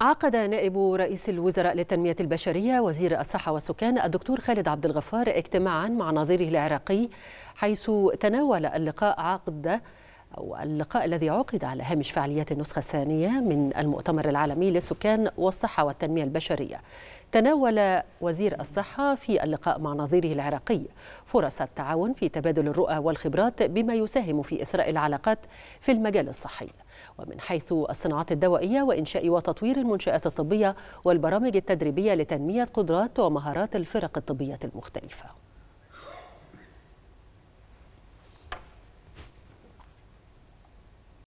عقد نائب رئيس الوزراء للتنمية البشرية وزير الصحة والسكان الدكتور خالد عبد الغفار اجتماعا مع نظيره العراقي حيث تناول اللقاء عقد أو اللقاء الذي عقد على هامش فعاليات النسخة الثانية من المؤتمر العالمي للسكان والصحة والتنمية البشرية تناول وزير الصحة في اللقاء مع نظيره العراقي فرص التعاون في تبادل الرؤى والخبرات بما يساهم في إثراء العلاقات في المجال الصحي ومن حيث الصناعات الدوائية وإنشاء وتطوير المنشآت الطبية والبرامج التدريبية لتنمية قدرات ومهارات الفرق الطبية المختلفة